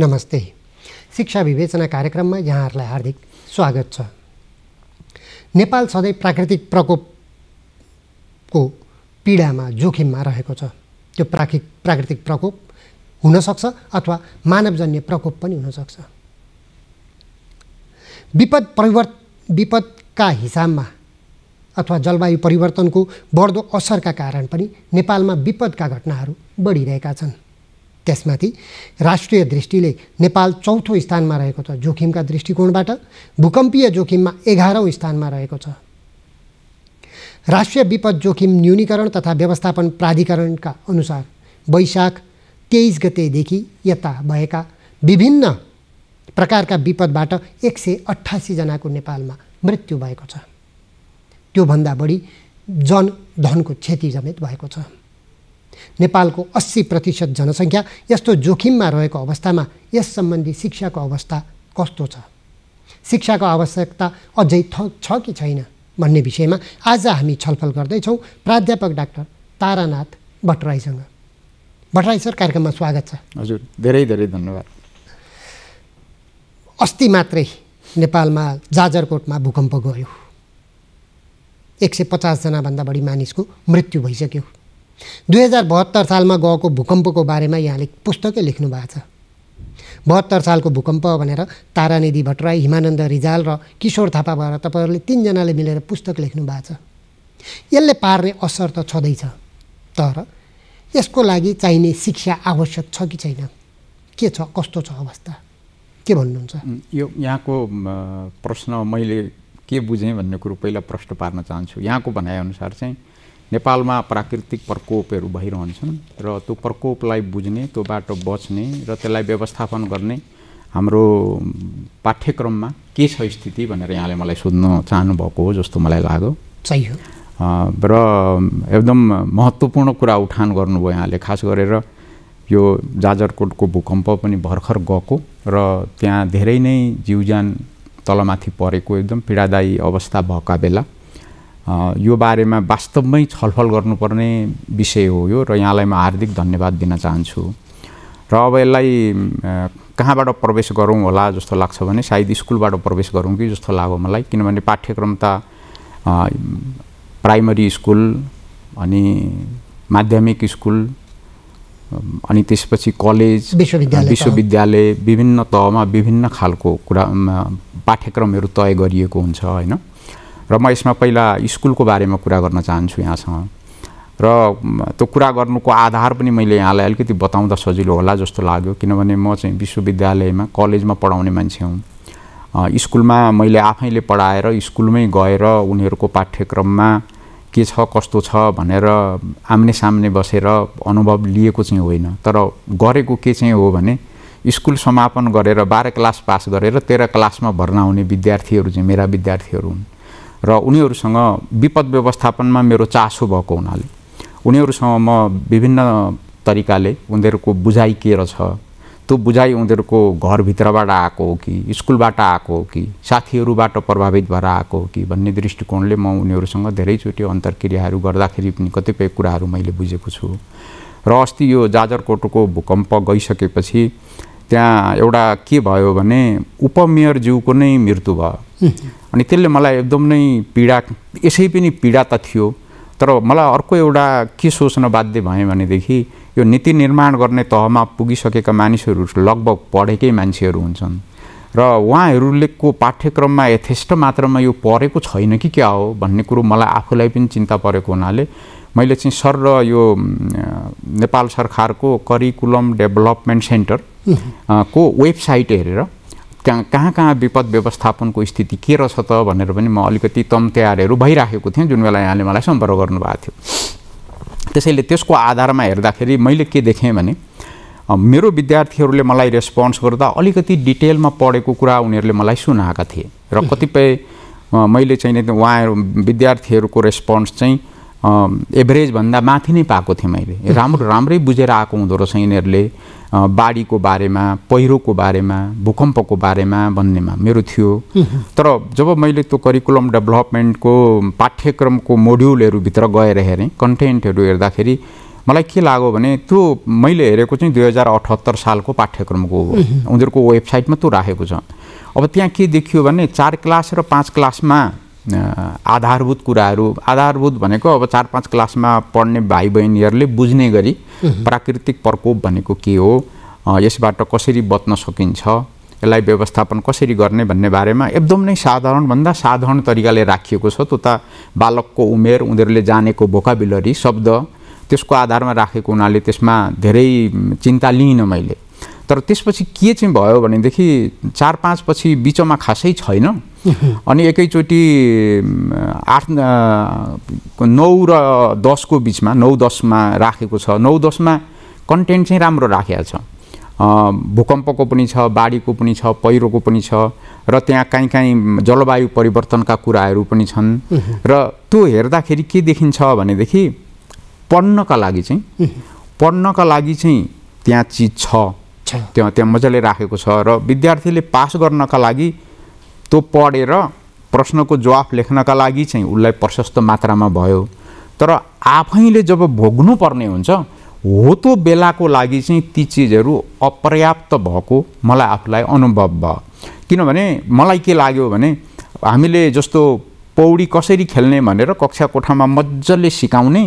नमस्ते शिक्षा विवेचना कार्यक्रममा यहाँहरूलाई हार्दिक स्वागत छ नेपाल सधैँ प्राकृतिक प्रकोपको पीडामा जोखिममा रहेको छ त्यो प्राकृतिक प्राकृतिक प्रकोप हुनसक्छ अथवा मानवजन्य प्रकोप पनि हुनसक्छ विपद परिवर्त विपदका हिसाबमा अथवा जलवायु परिवर्तनको बढ्दो असरका कारण पनि नेपालमा विपदका घटनाहरू बढिरहेका छन् त्यसमाथि राष्ट्रिय दृष्टिले नेपाल चौथो स्थानमा रहेको छ जोखिमका दृष्टिकोणबाट भूकम्पीय जोखिममा एघारौँ स्थानमा रहेको छ राष्ट्रिय विपद जोखिम न्यूनीकरण तथा व्यवस्थापन प्राधिकरणका अनुसार वैशाख तेइस गतेदेखि यता भएका विभिन्न प्रकारका विपदबाट एक सय अठासीजनाको नेपालमा मृत्यु भएको छ त्योभन्दा बढी जनधनको क्षति समेत भएको छ नेपालको अस्सी प्रतिशत जनसङ्ख्या यस्तो जोखिममा रहेको अवस्थामा यस सम्बन्धी शिक्षाको अवस्था कस्तो छ शिक्षाको आवश्यकता अझै थ छ कि छैन भन्ने विषयमा आज हामी छलफल गर्दैछौँ प्राध्यापक डाक्टर तारानाथ भट्टराईसँग भट्टराई सर कार्यक्रममा स्वागत छ हजुर धेरै धेरै धन्यवाद अस्ति मात्रै नेपालमा जाजरकोटमा भूकम्प गयो एक सय पचासजनाभन्दा बढी मानिसको मृत्यु भइसक्यो दुई हजार बहत्तर सालमा गएको भूकम्पको बारेमा यहाँले पुस्तकै लेख्नु भएको छ बहत्तर सालको भूकम्प भनेर तारानिधि भट्टराई हिमानन्द रिजाल र किशोर थापा भएर तपाईँहरूले तिनजनाले मिलेर पुस्तक लेख्नु भएको छ यसले पार्ने असर त छँदैछ तर यसको लागि चाहिने शिक्षा आवश्यक छ कि छैन के छ कस्तो छ अवस्था के भन्नुहुन्छ यो यहाँको प्रश्न मैले के बुझेँ भन्ने कुरो पहिला प्रश्न पार्न चाहन्छु यहाँको भनाइअनुसार चाहिँ नेपालमा प्राकृतिक प्रकोपहरू भइरहन्छन् र त्यो प्रकोपलाई बुझ्ने त्यो बाटो बच्ने र त्यसलाई व्यवस्थापन गर्ने हाम्रो पाठ्यक्रममा के छ स्थिति भनेर यहाँले मलाई सोध्न चाहनुभएको हो जस्तो मलाई लाग्यो सही हो र एकदम महत्त्वपूर्ण कुरा उठान गर्नुभयो यहाँले खास गरेर यो जाजरकोटको भूकम्प पनि भर्खर गएको र त्यहाँ धेरै नै जीवज्यान तलमाथि परेको एकदम पीडादायी अवस्था भएका बेला यो बारेमा वास्तवमै छलफल गर्नुपर्ने विषय हो यो र यहाँलाई म हार्दिक धन्यवाद दिन चाहन्छु र अब यसलाई कहाँबाट प्रवेश गरौँ होला जस्तो लाग्छ भने सायद स्कुलबाट प्रवेश गरौँ कि जस्तो लाग्यो मलाई किनभने पाठ्यक्रम त प्राइमरी स्कुल अनि माध्यमिक स्कुल अनि त्यसपछि कलेज विश्वविद्यालय विभिन्न तहमा विभिन्न खालको कुरा पाठ्यक्रमहरू तय गरिएको हुन्छ होइन र म यसमा पहिला स्कुलको बारेमा कुरा गर्न चाहन्छु यहाँसँग र त्यो कुरा गर्नुको आधार पनि मैले यहाँलाई अलिकति बताउँदा सजिलो होला जस्तो लाग्यो किनभने म चाहिँ विश्वविद्यालयमा कलेजमा पढाउने मान्छे हुँ स्कुलमा मैले आफैले पढाएर स्कुलमै गएर उनीहरूको पाठ्यक्रममा के छ कस्तो छ भनेर आम्ने सामने बसेर अनुभव लिएको चाहिँ होइन तर गरेको के चाहिँ हो भने स्कुल समापन गरेर बाह्र क्लास पास गरेर तेह्र क्लासमा भर्ना हुने विद्यार्थीहरू चाहिँ मेरा विद्यार्थीहरू हुन् र उनीहरूसँग विपद व्यवस्थापनमा मेरो चासो भएको हुनाले उनीहरूसँग म विभिन्न तरिकाले उनीहरूको बुझाइ के रहेछ त्यो बुझाइ उनीहरूको घरभित्रबाट आएको हो कि स्कुलबाट आएको हो कि साथीहरूबाट प्रभावित भएर आएको हो कि भन्ने दृष्टिकोणले म उनीहरूसँग धेरैचोटि अन्तर्क्रियाहरू गर्दाखेरि पनि कतिपय कुराहरू मैले बुझेको छु र अस्ति यो जाजरकोटको भूकम्प गइसकेपछि त्यहाँ एउटा के भयो भने उपमेयरज्यूको नै मृत्यु भयो अनि त्यसले मलाई एकदम नै पीडा यसै पनि पीडा त थियो तर मलाई अर्को एउटा के सोच्न बाध्य भएँ भनेदेखि यो नीति निर्माण गर्ने तहमा पुगिसकेका मानिसहरू लगभग पढेकै मान्छेहरू हुन्छन् र उहाँहरूले को पाठ्यक्रममा यथेष्ट मात्रामा यो परेको छैन कि क्या हो भन्ने कुरो मलाई आफूलाई पनि चिन्ता परेको हुनाले मैले चाहिँ सर र यो नेपाल सरकारको करिकुलम डेभलपमेन्ट सेन्टर को वेबसाइट हेरेर त्यहाँ कहाँ कहाँ विपद व्यवस्थापनको स्थिति के रहेछ त भनेर पनि म अलिकति तम तयारहरू भइराखेको थिएँ जुन बेला यहाँले मलाई सम्पर्क गर्नुभएको थियो त्यसैले त्यसको आधारमा हेर्दाखेरि मैले के देखेँ भने मेरो विद्यार्थीहरूले मलाई रेस्पोन्स गर्दा अलिकति डिटेलमा पढेको कुरा उनीहरूले मलाई सुनाएका थिए र कतिपय मैले चाहिँ उहाँहरू विद्यार्थीहरूको रेस्पोन्स चाहिँ एभरेजभन्दा माथि नै पाएको थिएँ मैले राम्रो राम्रै बुझेर आएको हुँदो रहेछ यिनीहरूले बाढीको बारेमा पहिरोको बारेमा भूकम्पको बारेमा भन्नेमा मेरो थियो तर जब मैले त्यो करिकुलम डेभलपमेन्टको पाठ्यक्रमको मोड्युलहरूभित्र गएर हेरेँ कन्टेन्टहरू हेर्दाखेरि मलाई के लाग्यो भने त्यो मैले हेरेको चाहिँ दुई हजार अठहत्तर सालको पाठ्यक्रमको हो उनीहरूको वेबसाइटमा त्यो राखेको छ अब त्यहाँ के देखियो भने चार क्लास र पाँच क्लासमा आधारभूत कुराहरू आधारभूत भनेको अब चार पाँच क्लासमा पढ्ने भाइ बहिनीहरूले बुझ्ने गरी प्राकृतिक प्रकोप भनेको के हो यसबाट कसरी बच्न सकिन्छ यसलाई व्यवस्थापन कसरी गर्ने भन्ने बारेमा एकदम नै साधारणभन्दा साधारण तरिकाले राखिएको छ त्यो त बालकको उमेर उनीहरूले जानेको भोकाबुलरी शब्द त्यसको आधारमा राखेको हुनाले त्यसमा धेरै चिन्ता लिइनँ मैले तर त्यसपछि के चाहिँ भयो भनेदेखि चार पाँच पछि बिचमा खासै छैन अनि एकैचोटि आठ नौ र दसको बिचमा नौ दसमा राखेको छ नौ दसमा कन्टेन्ट चाहिँ राम्रो राखेको छ भूकम्पको पनि छ बाढीको पनि छ पहिरोको पनि छ र त्यहाँ काहीँ काहीँ जलवायु परिवर्तनका कुराहरू पनि छन् र त्यो हेर्दाखेरि के देखिन्छ भनेदेखि पढ्नका लागि चाहिँ पढ्नका लागि चाहिँ त्यहाँ चिज छ त्यहाँ त्यहाँ मजाले राखेको छ र विद्यार्थीले पास गर्नका लागि त्यो पढेर प्रश्नको जवाफ लेख्नका लागि चाहिँ उसलाई प्रशस्त मात्रामा भयो तर आफैले जब भोग्नुपर्ने हुन्छ हो त्यो बेलाको लागि चाहिँ ती चिजहरू अपर्याप्त भएको मलाई आफूलाई अनुभव भयो किनभने मलाई के लाग्यो भने हामीले जस्तो पौडी कसरी खेल्ने भनेर कक्षा कोठामा मजाले सिकाउने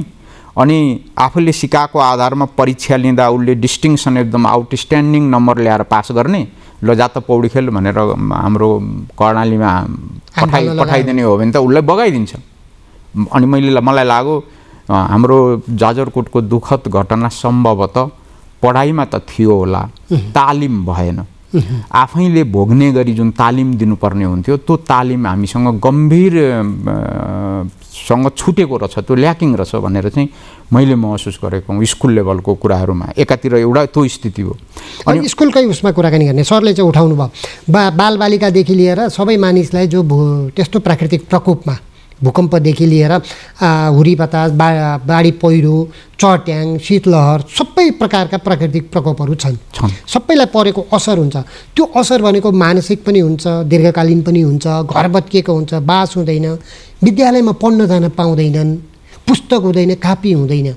अनि आफूले सिकाएको आधारमा परीक्षा लिँदा उसले डिस्टिङसन एकदम आउटस्ट्यान्डिङ नम्बर ल्याएर पास गर्ने ल जात पौडी खेल भनेर हाम्रो कर्णालीमा पठाइ पठाइदिने हो भने त उसलाई बगाइदिन्छ अनि मैले मलाई लाग्यो हाम्रो जाजरकोटको दुःखद घटना सम्भवतः पढाइमा त थियो होला तालिम भएन आफैले भोग्ने गरी जुन तालिम दिनुपर्ने हुन्थ्यो त्यो तालिम हामीसँग गम्भीर सँग छुटेको रहेछ त्यो ल्याकिङ रहेछ भनेर चाहिँ मैले महसुस गरेको हुँ स्कुल लेभलको कुराहरूमा एकातिर एउटा त्यो स्थिति हो अनि स्कुलकै उसमा कुराकानी गर्ने सरले चाहिँ उठाउनु भयो बा बालबालिकादेखि लिएर सबै मानिसलाई जो भो त्यस्तो प्राकृतिक प्रकोपमा भूकम्पदेखि लिएर हुरी बतास बा बाढी पहिरो चट्याङ शीतलहर सबै प्रकारका प्राकृतिक प्रकोपहरू छन् सबैलाई परेको असर हुन्छ त्यो असर भनेको मानसिक पनि हुन्छ दीर्घकालीन पनि हुन्छ घर बत्किएको हुन्छ बास हुँदैन विद्यालयमा पढ्न जान पाउँदैनन् पुस्तक हुँदैन कापी हुँदैन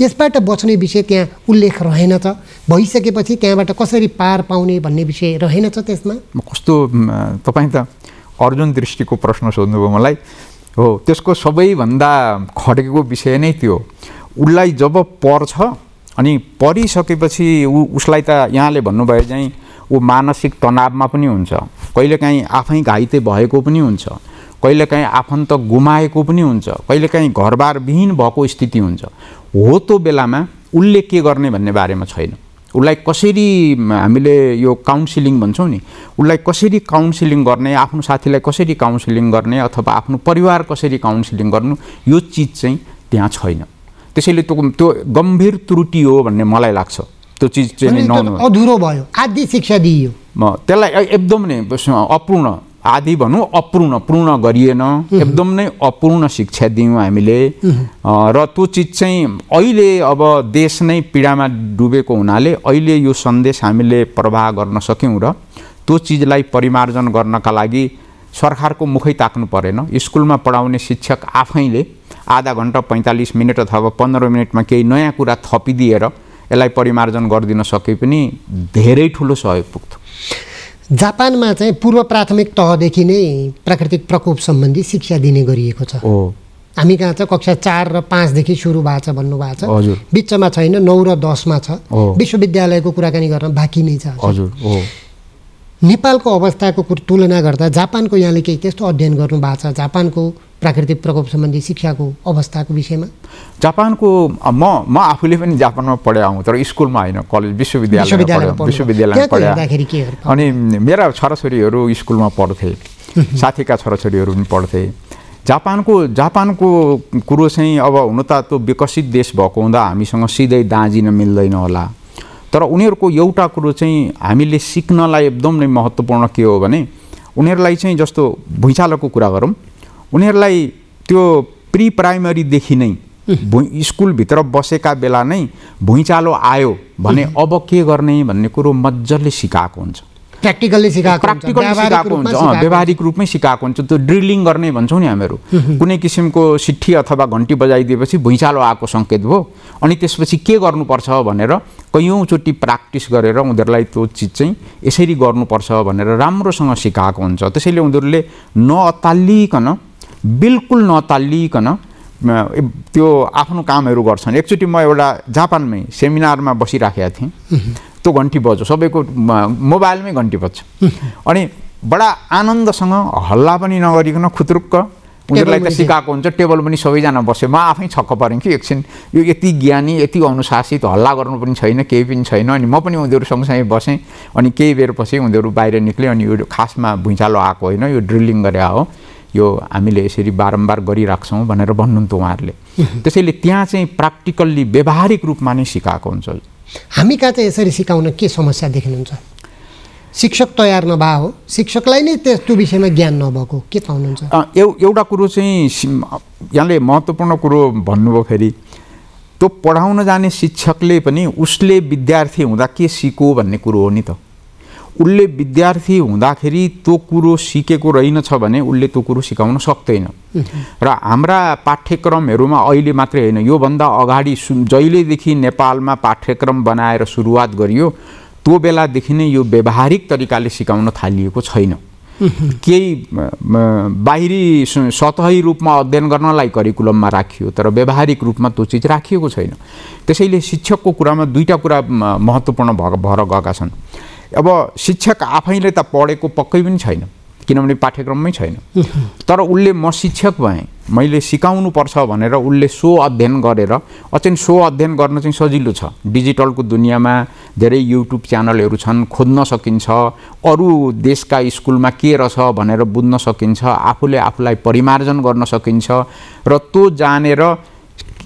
यसबाट बच्ने विषय त्यहाँ उल्लेख रहेनछ भइसकेपछि त्यहाँबाट कसरी पार पाउने भन्ने विषय रहेनछ त्यसमा कस्तो तपाईँ त अर्जुन दृष्टिको प्रश्न सोध्नुभयो मलाई हो त्यसको सबैभन्दा खड्केको विषय नै त्यो उसलाई जब पढ्छ अनि पढिसकेपछि ऊ उसलाई त यहाँले भन्नुभयो चाहिँ ऊ मानसिक तनावमा पनि हुन्छ कहिलेकाहीँ आफै घाइते भएको पनि हुन्छ कहिलेकाहीँ आफन्त गुमाएको पनि हुन्छ कहिलेकाहीँ घरबार विहीन भएको स्थिति हुन्छ हो त्यो बेलामा उसले के गर्ने भन्ने बारेमा छैन उसलाई कसरी हामीले यो काउन्सिलिङ भन्छौँ नि उसलाई कसरी काउन्सिलिङ गर्ने आफ्नो साथीलाई कसरी काउन्सिलिङ गर्ने अथवा आफ्नो परिवार कसरी काउन्सिलिङ गर्नु यो चिज चाहिँ त्यहाँ छैन त्यसैले त्यो त्यो गम्भीर त्रुटि हो भन्ने मलाई लाग्छ त्यो चिज चाहिँ अधुरो भयो आदि शिक्षा दिइयो त्यसलाई एकदम नै अपूर्ण आदि भनौँ अपूर्ण पूर्ण गरिएन एकदम नै अपूर्ण शिक्षा दियौँ हामीले र त्यो चिज चाहिँ अहिले अब देश नै पीडामा डुबेको हुनाले अहिले यो सन्देश हामीले प्रवाह गर्न सक्यौँ र त्यो चिजलाई परिमार्जन गर्नका लागि सरकारको मुखै ताक्नु परेन स्कुलमा पढाउने शिक्षक आफैले आधा घन्टा पैँतालिस मिनट अथवा पन्ध्र मिनटमा केही नयाँ कुरा थपिदिएर यसलाई परिमार्जन गरिदिन सके पनि धेरै ठुलो सहयोग पुग्थ्यो जापानमा चाहिँ पूर्व प्राथमिक तहदेखि नै प्राकृतिक प्रकोप सम्बन्धी शिक्षा दिने गरिएको छ हामी कहाँ चाहिँ कक्षा चार र पाँचदेखि सुरु भएको छ भन्नुभएको छ बिचमा छैन नौ र दसमा छ विश्वविद्यालयको कुराकानी गर्न बाँकी नै छ नेपालको अवस्थाको तुलना गर्दा जापानको यहाँले केही त्यस्तो अध्ययन गर्नु भएको छ जापानको प्राकृतिक प्रकोप सम्बन्धी शिक्षाको अवस्थाको विषयमा जापानको म म आफूले पनि जापानमा पढे आउँ तर स्कुलमा होइन कलेज विश्वविद्यालय विश्वविद्यालयमा पढेँ अनि मेरा छोराछोरीहरू स्कुलमा पढ्थे साथीका छोराछोरीहरू पनि पढ्थे जापानको जापानको कुरो चाहिँ अब हुन त त्यो विकसित देश भएको हुँदा हामीसँग सिधै दाँजिन मिल्दैन होला तर उनीहरूको एउटा कुरो चाहिँ हामीले सिक्नलाई एकदम नै महत्त्वपूर्ण के हो भने उनीहरूलाई चाहिँ जस्तो भुइँचालोको कुरा गरौँ उनीहरूलाई त्यो प्रि प्राइमरीदेखि नै भुइँ स्कुलभित्र बसेका बेला नै भुइँचालो आयो भने अब के गर्ने भन्ने कुरो मजाले सिकाएको हुन्छ प्र्याक्टिकल्ली सिकाएको प्र्याक्टिकल्ली सिकाएको हुन्छ व्यावहारिक रूपमै सिकाएको हुन्छ त्यो ड्रिलिङ गर्ने भन्छौँ नि हामीहरू कुनै किसिमको सिट्ठी अथवा घन्टी बजाइदिएपछि भुइँचालो आएको सङ्केत भयो अनि त्यसपछि के गर्नुपर्छ भनेर कैयौँचोटि प्र्याक्टिस गरेर उनीहरूलाई त्यो चिज चाहिँ यसरी गर्नुपर्छ भनेर राम्रोसँग सिकाएको हुन्छ त्यसैले उनीहरूले नअत्तालिकन बिल्कुल नतालिकन त्यो आफ्नो कामहरू गर्छन् एकचोटि म एउटा जापानमै सेमिनारमा बसिराखेका थिएँ त्यो घन्टी बज्यो सबैको मोबाइलमै घन्टी बज्छ अनि बडा आनन्दसँग हल्ला पनि नगरिकन खुत्रुक्क उनीहरूलाई त सिकाएको हुन्छ टेबल पनि सबैजना बस्यो म आफै छक्क परेँ कि एकछिन यो यति ज्ञानी यति अनुशासित हल्ला गर्नु पनि छैन केही पनि छैन अनि म पनि उनीहरू सँगसँगै बसेँ अनि केही बेर पछि उनीहरू बाहिर निस्केँ अनि यो खासमा भुइँचालो आएको होइन यो ड्रिलिङ गरे हो यो हामीले यसरी बारम्बार गरिराख्छौँ भनेर भन्नुहुन्थ्यो उहाँहरूले त्यसैले त्यहाँ चाहिँ प्र्याक्टिकल्ली व्यवहारिक रूपमा नै सिकाएको हुन्छ हामी कहाँ चाहिँ यसरी सिकाउन के समस्या देख्नुहुन्छ शिक्षक तयार नभए हो शिक्षकलाई नै त्यो विषयमा ज्ञान नभएको के पाउनुहुन्छ एउ एउटा कुरो चाहिँ यहाँले महत्त्वपूर्ण कुरो भन्नुभयो फेरि त्यो पढाउन जाने शिक्षकले पनि उसले विद्यार्थी हुँदा के सिको भन्ने कुरो हो नि त उसले विद्यार्थी हुँदाखेरि त्यो कुरो सिकेको रहेनछ भने उसले त्यो कुरो सिकाउन सक्दैन र हाम्रा पाठ्यक्रमहरूमा अहिले मात्रै होइन योभन्दा अगाडि सु जहिलेदेखि नेपालमा पाठ्यक्रम बनाएर सुरुवात गरियो त्यो बेलादेखि नै यो व्यवहारिक तरिकाले सिकाउन थालिएको छैन केही बाहिरी सतही रूपमा अध्ययन गर्नलाई करिकुलममा राखियो तर व्यवहारिक रूपमा त्यो चिज राखिएको छैन त्यसैले शिक्षकको कुरामा दुईवटा कुरा महत्त्वपूर्ण भएर गएका छन् अब शिक्षक आफैले त पढेको पक्कै पनि छैन किनभने पाठ्यक्रममै छैन तर उसले म शिक्षक भएँ मैले सिकाउनु पर्छ भनेर उसले सो अध्ययन गरेर अचेन सो अध्ययन गर्न चाहिँ सजिलो छ डिजिटलको दुनियाँमा धेरै युट्युब च्यानलहरू छन् खोज्न सकिन्छ अरू देशका स्कुलमा के रहेछ भनेर बुझ्न सकिन्छ आफूले आफूलाई परिमार्जन गर्न सकिन्छ र त्यो जानेर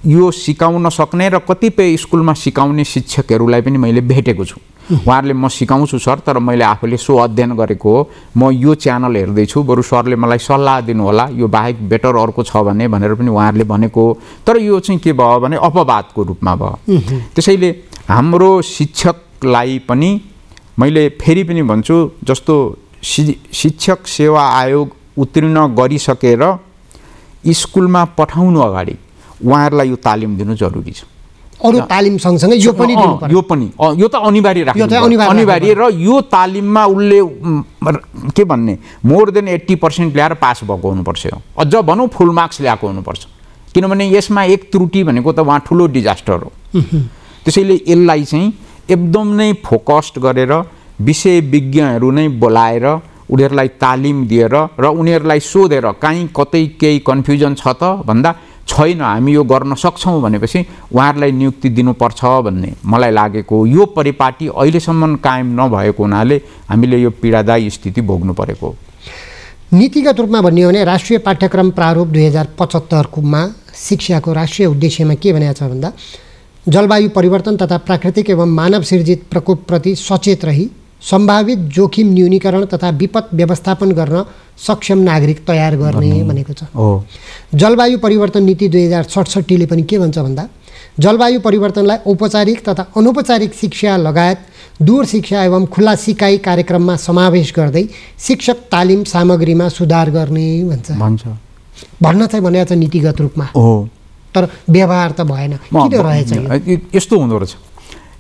यो सिकाउन सक्ने र कतिपय स्कुलमा सिकाउने शिक्षकहरूलाई पनि मैले भेटेको छु उहाँहरूले म सिकाउँछु सर तर मैले आफूले सो अध्ययन गरेको हो म यो च्यानल हेर्दैछु बरु सरले मलाई सल्लाह दिनुहोला यो बाहेक बेटर अर्को छ भने भनेर पनि उहाँहरूले भनेको तर यो चाहिँ के भयो भने अपवादको रूपमा भयो त्यसैले हाम्रो शिक्षकलाई पनि मैले फेरि पनि भन्छु जस्तो सि शिक्षक सेवा आयोग उत्तीर्ण गरिसकेर स्कुलमा पठाउनु अगाडि उहाँहरूलाई यो तालिम दिनु जरुरी छ अरू तालिम सँगसँगै यो पनि यो पनि यो त अनिवार्य राख्नु अनिवार्य र यो तालिममा उसले के भन्ने मोर देन एट्टी पर्सेन्ट ल्याएर पास भएको हुनुपर्छ यो अझ भनौँ फुल मार्क्स ल्याएको हुनुपर्छ किनभने यसमा एक त्रुटि भनेको त उहाँ ठुलो डिजास्टर हो त्यसैले यसलाई चाहिँ एकदम नै फोकस्ड गरेर विषय विज्ञहरू नै बोलाएर उनीहरूलाई तालिम दिएर र उनीहरूलाई सोधेर काहीँ कतै केही कन्फ्युजन छ त भन्दा छैन हामी यो गर्न सक्छौँ भनेपछि उहाँहरूलाई नियुक्ति दिनुपर्छ भन्ने मलाई लागेको यो परिपाटी अहिलेसम्म कायम नभएको हुनाले हामीले यो पीडादायी स्थिति भोग्नु परेको नीतिगत रूपमा भन्यो भने राष्ट्रिय पाठ्यक्रम प्रारूप दुई हजार पचहत्तरकोमा शिक्षाको राष्ट्रिय उद्देश्यमा के भनेको छ भन्दा जलवायु परिवर्तन तथा प्राकृतिक एवं मानव सिर्जित प्रकोपप्रति सचेत रही सम्भावित जोखिम न्यूनीकरण तथा विपद व्यवस्थापन गर्न सक्षम नागरिक तयार गर्ने भनेको छ जलवायु परिवर्तन नीति दुई हजार सडसट्ठीले पनि के भन्छ भन्दा जलवायु परिवर्तनलाई औपचारिक तथा अनौपचारिक शिक्षा लगायत दूर शिक्षा एवं खुल्ला सिकाइ कार्यक्रममा समावेश गर्दै शिक्षक तालिम सामग्रीमा सुधार गर्ने भन्छ भन्छ भन्न चाहिँ भनेको छ नीतिगत रूपमा हो तर व्यवहार त भएन किन रहेछ यस्तो हुँदो रहेछ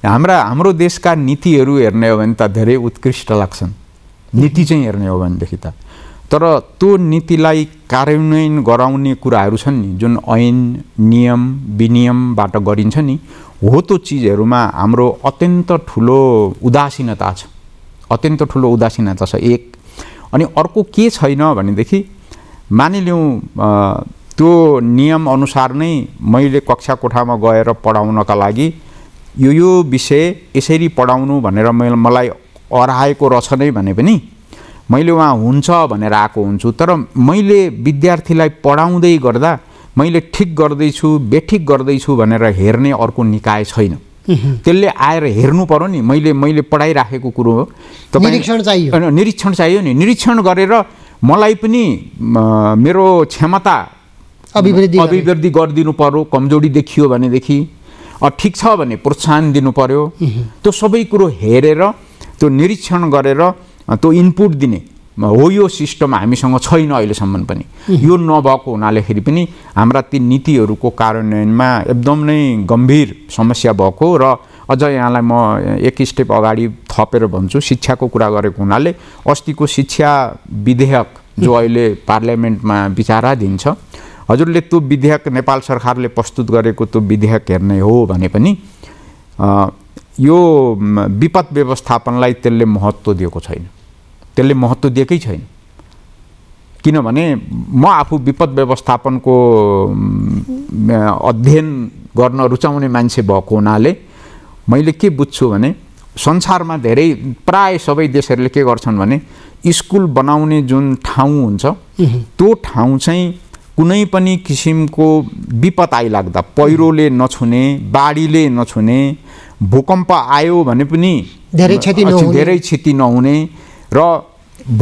हाम्रा हाम्रो देशका नीतिहरू हेर्ने हो भने त धेरै उत्कृष्ट लाग्छन् नीति चाहिँ हेर्ने हो भनेदेखि त तर त्यो नीतिलाई कार्यान्वयन गराउने कुराहरू छन् नि जुन ऐन नियम विनियमबाट गरिन्छ नि हो त्यो चिजहरूमा हाम्रो अत्यन्त ठुलो उदासीनता छ अत्यन्त ठुलो उदासीनता छ एक अनि अर्को के छैन भनेदेखि मानिलिउँ त्यो नियमअनुसार नै मैले कक्षा कोठामा गएर पढाउनका लागि यो यो विषय यसरी पढाउनु भनेर मैले मलाई रहेछ नै भने पनि मैले उहाँ हुन्छ भनेर आएको हुन्छु तर मैले विद्यार्थीलाई पढाउँदै गर्दा मैले ठिक गर्दैछु बेठिक गर्दैछु भनेर हेर्ने अर्को निकाय छैन त्यसले आएर हेर्नु पऱ्यो नि मैले मैले पढाइराखेको कुरो हो तपाईँ निरीक्षण चाहियो निरीक्षण चाहियो नि निरीक्षण गरेर मलाई पनि मेरो क्षमता अभिवृद्धि अभिवृद्धि गरिदिनु पऱ्यो कमजोरी देखियो भनेदेखि ठिक छ भने प्रोत्साहन दिनु पर्यो त्यो सबै कुरो हेरेर त्यो निरीक्षण गरेर त्यो इनपुट दिने हो यो सिस्टम हामीसँग छैन अहिलेसम्म पनि यो नभएको हुनालेखेरि पनि हाम्रा ती नीतिहरूको कार्यान्वयनमा एकदम नै गम्भीर समस्या भएको र अझ यहाँलाई म एक स्टेप अगाडि थपेर भन्छु शिक्षाको कुरा गरेको हुनाले अस्तिको शिक्षा विधेयक जो अहिले पार्लियामेन्टमा विचाराधीन छ हजुरले त्यो विधेयक नेपाल सरकारले प्रस्तुत गरेको त्यो विधेयक हेर्ने हो भने पनि यो विपद व्यवस्थापनलाई त्यसले महत्त्व दिएको छैन त्यसले महत्त्व दिएकै छैन किनभने म आफू विपद व्यवस्थापनको अध्ययन गर्न रुचाउने मान्छे भएको हुनाले मैले के बुझ्छु भने संसारमा धेरै प्राय सबै देशहरूले के गर्छन् भने स्कुल बनाउने जुन ठाउँ हुन्छ त्यो ठाउँ चाहिँ कुनै पनि किसिमको विपद आइलाग्दा पहिरोले नछुने बाढीले नछुने भूकम्प आयो भने पनि धेरै क्षति धेरै क्षति नहुने र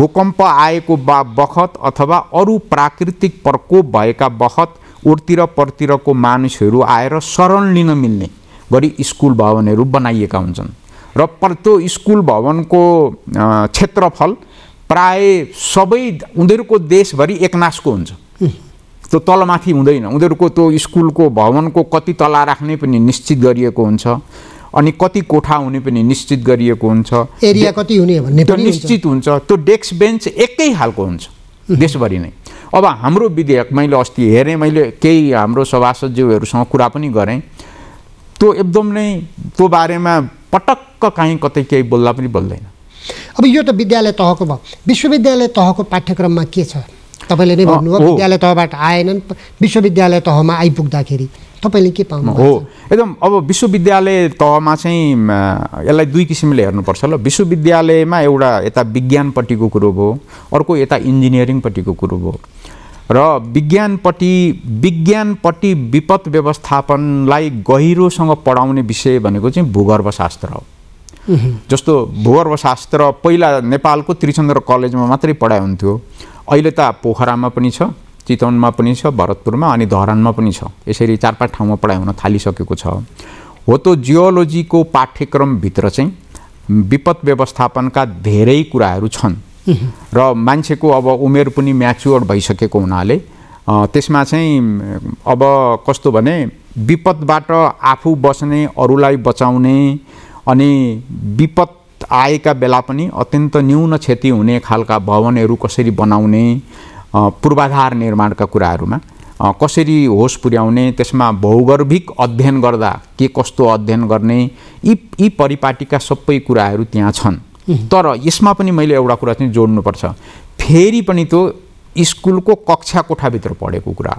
भूकम्प आएको बा बखत अथवा अरू प्राकृतिक प्रकोप भएका बखत उर्तिर परतिरको मानिसहरू आएर शरण लिन मिल्ने गरी स्कुल भवनहरू बनाइएका हुन्छन् र त्यो स्कुल भवनको क्षेत्रफल प्राय सबै उनीहरूको देशभरि एकनासको हुन्छ त्यो तलमाथि हुँदैन उनीहरूको त्यो स्कुलको भवनको कति तला राख्ने पनि निश्चित गरिएको हुन्छ अनि कति कोठा हुने पनि निश्चित गरिएको हुन्छ एरिया कति हुने भन्ने त्यो निश्चित हुन्छ त्यो डेस्क बेन्च एकै खालको हुन्छ देशभरि नै अब हाम्रो विधेयक मैले अस्ति हेरेँ मैले केही हाम्रो सभासदज्यूहरूसँग कुरा पनि गरेँ त्यो एकदम नै त्यो बारेमा पटक्क काहीँ कतै केही बोल्दा पनि बोल्दैन अब यो त विद्यालय तहको भयो विश्वविद्यालय तहको पाठ्यक्रममा के छ तपाईँले नै भन्नुभयो विद्यालय तहबाट आएनन् विश्वविद्यालय तहमा आइपुग्दाखेरि तपाईँले के पाउनु हो एकदम अब विश्वविद्यालय तहमा चाहिँ यसलाई दुई किसिमले हेर्नुपर्छ ल विश्वविद्यालयमा एउटा यता विज्ञानपट्टिको कुरो भयो अर्को यता इन्जिनियरिङपट्टिको कुरो भयो र विज्ञानपट्टि विज्ञानपट्टि विपद व्यवस्थापनलाई गहिरोसँग पढाउने विषय भनेको चाहिँ भूगर्भशास्त्र हो जस्तो भूगर्भशास्त्र पहिला नेपालको त्रिचन्द्र कलेजमा मात्रै पढाइ हुन्थ्यो अहिले त पोखरामा पनि छ चितवनमा पनि छ भरतपुरमा अनि धरानमा पनि छ यसरी चार पाँच ठाउँमा पढाइ हुन थालिसकेको छ हो त जियोलोजीको पाठ्यक्रमभित्र चाहिँ विपद व्यवस्थापनका धेरै कुराहरू छन् र मान्छेको अब उमेर पनि म्याच्योर भइसकेको हुनाले त्यसमा चाहिँ अब कस्तो भने विपदबाट आफू बस्ने अरूलाई बचाउने अनि विपद आएका बेला पनि अत्यन्त न्यून क्षति हुने खालका भवनहरू कसरी बनाउने पूर्वाधार निर्माणका कुराहरूमा कसरी होस पुर्याउने त्यसमा भौगर्भिक अध्ययन गर्दा के कस्तो अध्ययन गर्ने यी यी परिपाटीका सबै कुराहरू त्यहाँ छन् तर यसमा पनि मैले एउटा कुरा चाहिँ जोड्नुपर्छ फेरि पनि त्यो स्कुलको कक्षा कोठाभित्र पढेको कुरा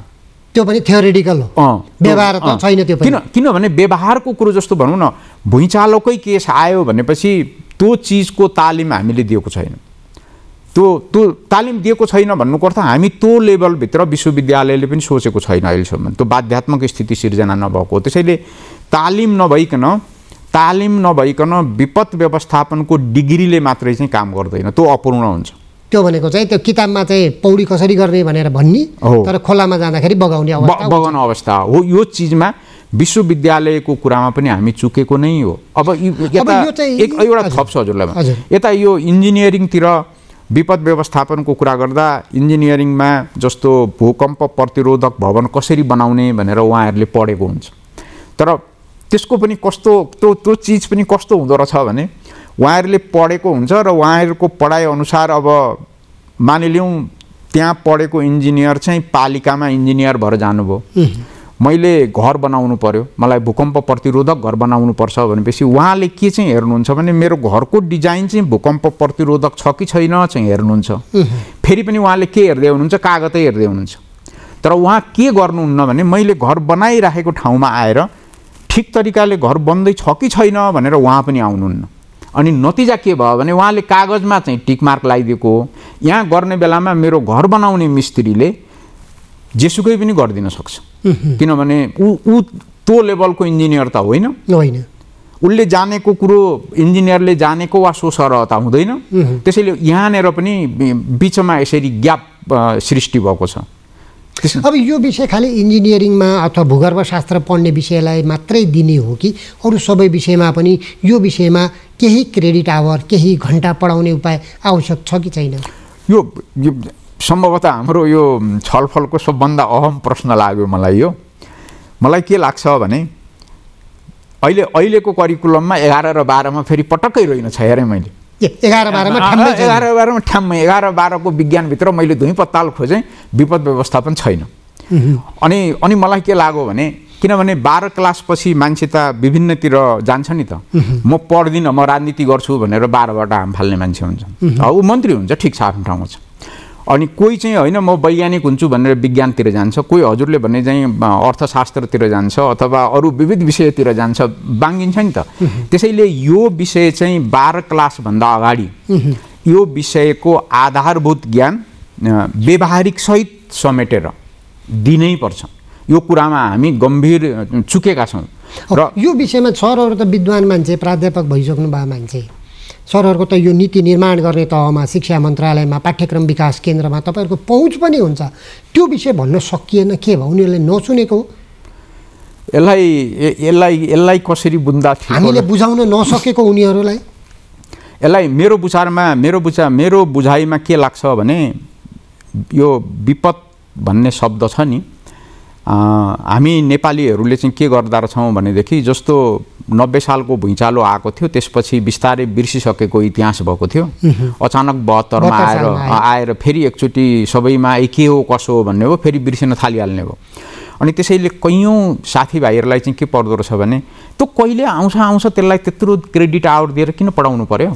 त्यो पनि थ्योरिटिकल हो व्यवहार त छैन त्यो किन किनभने व्यवहारको कुरो जस्तो भनौँ न भुइँचालोकै केस आयो भनेपछि त्यो चिजको तालिम हामीले दिएको छैन त्यो त्यो तालिम दिएको छैन भन्नुको अर्थ हामी त्यो लेभलभित्र विश्वविद्यालयले पनि सोचेको छैन अहिलेसम्म त्यो बाध्यात्मक स्थिति सिर्जना नभएको त्यसैले तालिम नभइकन तालिम नभइकन विपद व्यवस्थापनको डिग्रीले मात्रै चाहिँ काम गर्दैन त्यो अपूर्ण हुन्छ त्यो भनेको चाहिँ त्यो किताबमा चाहिँ पौडी कसरी गर्ने भनेर भन्ने हो तर खोलामा जाँदाखेरि बगाउने बगाउने अवस्था हो यो चिजमा विश्वविद्यालयको कुरामा पनि हामी चुकेको नै हो अब यता एक एउटा हजुरलाई यता यो इन्जिनियरिङतिर विपद व्यवस्थापनको कुरा गर्दा इन्जिनियरिङमा जस्तो भूकम्प प्रतिरोधक भवन कसरी बनाउने भनेर उहाँहरूले पढेको हुन्छ तर त्यसको पनि कस्तो त्यो त्यो चिज पनि कस्तो हुँदो रहेछ भने उहाँहरूले पढेको हुन्छ र उहाँहरूको पढाइअनुसार अब मानिलिउँ त्यहाँ पढेको इन्जिनियर चाहिँ पालिकामा इन्जिनियर भएर जानुभयो मैले घर बनाउनु पर्यो मलाई भूकम्प प्रतिरोधक घर बनाउनु पर्छ भनेपछि उहाँले के चाहिँ हेर्नुहुन्छ भने मेरो घरको डिजाइन चाहिँ भूकम्प प्रतिरोधक छ कि छैन चाहिँ हेर्नुहुन्छ फेरि पनि उहाँले के हेर्दै हुनुहुन्छ कागतै हेर्दै हुनुहुन्छ तर उहाँ के गर्नुहुन्न भने मैले घर बनाइराखेको ठाउँमा आएर ठिक तरिकाले घर बन्दै छ कि छैन भनेर उहाँ पनि आउनुहुन्न अनि नतिजा के भयो भने उहाँले कागजमा चाहिँ टिक मार्क लगाइदिएको हो यहाँ गर्ने बेलामा मेरो घर बनाउने मिस्त्रीले जेसुकै पनि गरिदिन सक्छ किनभने ऊ ऊ त्यो लेभलको इन्जिनियर त होइन होइन उसले जानेको कुरो इन्जिनियरले जानेको वा सो सरहता हुँदैन त्यसैले यहाँनिर पनि बिचमा यसरी ग्याप सृष्टि भएको छ अब यो विषय खालि इन्जिनियरिङमा अथवा भूगर्भशास्त्र पढ्ने विषयलाई मात्रै दिने हो कि अरू सबै विषयमा पनि यो विषयमा केही क्रेडिट आवर केही घन्टा पढाउने उपाय आवश्यक छ कि छैन यो सम्भवतः हाम्रो यो छलफलको सबभन्दा अहम प्रश्न लाग्यो मलाई यो मलाई के लाग्छ भने अहिले अहिलेको करिकुलममा एघार र बाह्रमा फेरि पटक्कै रहेन छ हेरेँ मैले एघार बाह्रमा एघार ठ्याम्मै एघार बाह्रको विज्ञानभित्र मैले धुइँ पत्ताल खोजेँ विपद व्यवस्थापन छैन अनि अनि मलाई के लाग्यो भने किनभने बाह्र क्लासपछि मान्छे त विभिन्नतिर जान्छ नि त म पढ्दिनँ म राजनीति गर्छु भनेर बाह्रबाट हाम फाल्ने मान्छे हुन्छ ऊ मन्त्री हुन्छ ठिक छ आफ्नो ठाउँमा छ अनि कोही चाहिँ होइन म वैज्ञानिक हुन्छु भनेर विज्ञानतिर जान्छ कोही हजुरले भने चाहिँ अर्थशास्त्रतिर जान्छ अथवा अरू विविध विषयतिर जान्छ बाँगिन्छ नि त त्यसैले यो विषय चाहिँ बाह्र क्लासभन्दा अगाडि यो विषयको आधारभूत ज्ञान व्यवहारिकसहित समेटेर दिनैपर्छ यो कुरामा हामी गम्भीर चुकेका छौँ र यो विषयमा र त विद्वान मान्छे प्राध्यापक भइसक्नु भयो मान्छे सरहरूको त यो नीति निर्माण गर्ने तहमा शिक्षा मन्त्रालयमा पाठ्यक्रम विकास केन्द्रमा तपाईँहरूको पहुँच पनि हुन्छ त्यो विषय भन्न सकिएन के भयो उनीहरूले नसुनेको यसलाई यसलाई यसलाई कसरी थियो हामीले बुझाउन नसकेको उनीहरूलाई यसलाई मेरो बुझारमा मेरो बुझा मेरो बुझाइमा के लाग्छ भने यो विपद भन्ने शब्द छ नि हामी नेपालीहरूले चाहिँ के गर्दा रहेछौँ भनेदेखि जस्तो नब्बे सालको भुइँचालो आएको थियो त्यसपछि बिस्तारै बिर्सिसकेको इतिहास भएको थियो अचानक बहत्तरमा आएर आएर फेरि एकचोटि सबैमा ए के हो कसो हो भन्ने हो फेरि बिर्सिन थालिहाल्ने हो अनि त्यसैले कैयौँ साथीभाइहरूलाई चाहिँ के पर्दो रहेछ भने त्यो कहिले आउँछ आउँछ त्यसलाई त्यत्रो क्रेडिट आवर दिएर किन पढाउनु पर्यो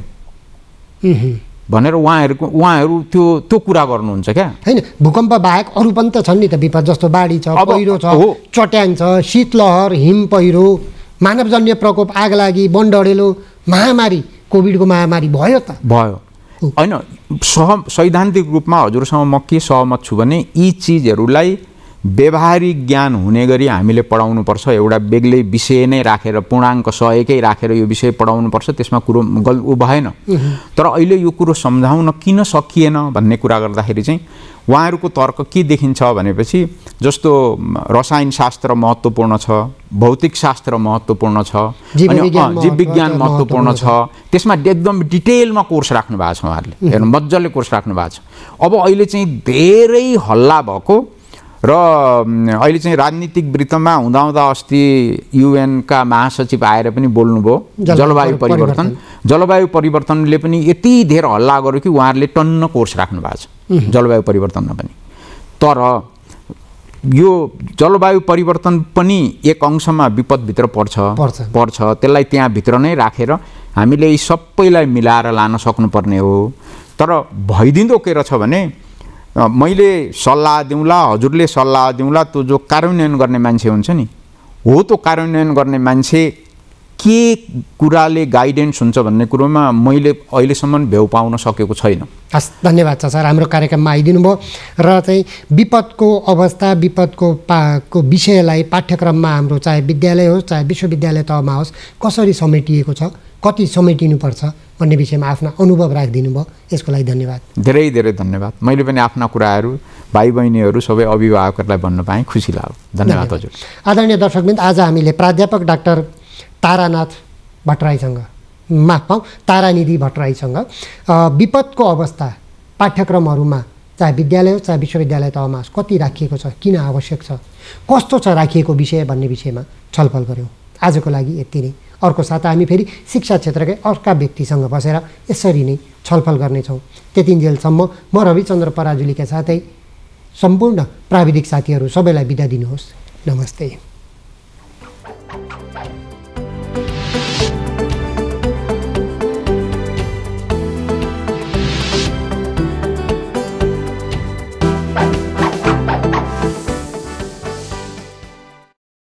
भनेर उहाँहरूको उहाँहरू त्यो त्यो कुरा गर्नुहुन्छ क्या होइन भूकम्प बाहेक अरू पनि त छन् नि त विपद जस्तो बाढी छ पहिरो छ चट्याङ छ शीतलहर हिम पहिरो मानवजन्य प्रकोप आग लागि महामारी कोभिडको महामारी भयो त भयो होइन सह सैद्धान्तिक रूपमा हजुरसँग म के सहमत छु भने यी चिजहरूलाई व्यवहारिक ज्ञान हुने गरी हामीले पढाउनुपर्छ एउटा बेग्लै विषय नै राखेर पूर्णाङ्क सयकै राखेर यो विषय पढाउनुपर्छ त्यसमा कुरो गल ऊ भएन तर अहिले यो कुरो सम्झाउन किन सकिएन भन्ने कुरा गर्दाखेरि चाहिँ उहाँहरूको तर्क के देखिन्छ भनेपछि जस्तो रसायन शास्त्र महत्त्वपूर्ण छ भौतिक शास्त्र महत्त्वपूर्ण छ जीव विज्ञान महत्त्वपूर्ण छ त्यसमा एकदम डिटेलमा कोर्स राख्नु भएको छ उहाँहरूले हेर्नु मजाले कोर्स राख्नु भएको छ अब अहिले चाहिँ धेरै हल्ला भएको र अहिले चाहिँ राजनीतिक वृत्तमा हुँदाहुँदा अस्ति युएनका महासचिव आएर पनि बोल्नुभयो जलवायु परिवर्तन जलवायु परिवर्तनले पनि यति धेरै हल्ला गर्यो कि उहाँहरूले टन्न कोर्स राख्नु भएको छ जलवायु परिवर्तनमा पनि तर यो जलवायु परिवर्तन पनि एक अंशमा विपदभित्र पर्छ पर्छ त्यसलाई त्यहाँभित्र नै राखेर हामीले यी सबैलाई मिलाएर लान सक्नुपर्ने हो तर भइदिँदो के रहेछ भने मैले सल्लाह दिउँला हजुरले सल्लाह दिउँला त्यो जो कार्यान्वयन गर्ने मान्छे हुन्छ नि हो त्यो कार्यान्वयन गर्ने मान्छे के कुराले गाइडेन्स हुन्छ भन्ने कुरोमा मैले अहिलेसम्म भेउ पाउन सकेको छैन हस् धन्यवाद छ सर हाम्रो कार्यक्रममा आइदिनु भयो र चाहिँ विपदको अवस्था विपदको पा को विषयलाई पाठ्यक्रममा हाम्रो चाहे विद्यालय होस् चाहे विश्वविद्यालय तहमा होस् कसरी समेटिएको छ कति समेटिनुपर्छ भन्ने विषयमा आफ्ना अनुभव राखिदिनु भयो यसको लागि धन्यवाद धेरै धेरै धन्यवाद मैले पनि आफ्ना कुराहरू भाइ बहिनीहरू सबै अभिभावकहरूलाई भन्न पाएँ खुसी लाग्यो धन्यवाद हजुर आदरणीय दर्शकबिन्द आज हामीले प्राध्यापक डाक्टर तारानाथ भट्टराईसँग माफ पाउँ तारानिधि भट्टराईसँग विपदको अवस्था पाठ्यक्रमहरूमा चाहे विद्यालय होस् चाहे विश्वविद्यालय तहमा कति राखिएको छ किन आवश्यक छ कस्तो छ राखिएको विषय भन्ने विषयमा छलफल गऱ्यौँ आजको लागि यति नै अर्को साता हामी फेरि शिक्षा क्षेत्रकै अर्का व्यक्तिसँग बसेर यसरी नै छलफल गर्नेछौँ त्यतिन्जेलसम्म म रविचन्द्र पराजुलीका साथै सम्पूर्ण प्राविधिक साथीहरू सबैलाई बिदा दिनुहोस् नमस्ते